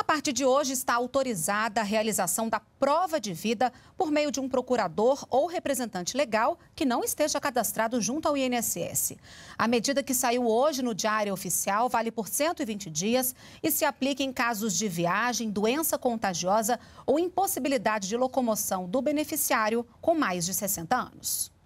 A partir de hoje está autorizada a realização da prova de vida por meio de um procurador ou representante legal que não esteja cadastrado junto ao INSS. A medida que saiu hoje no Diário Oficial vale por 120 dias e se aplica em casos de viagem, doença contagiosa ou impossibilidade de locomoção do beneficiário com mais de 60 anos.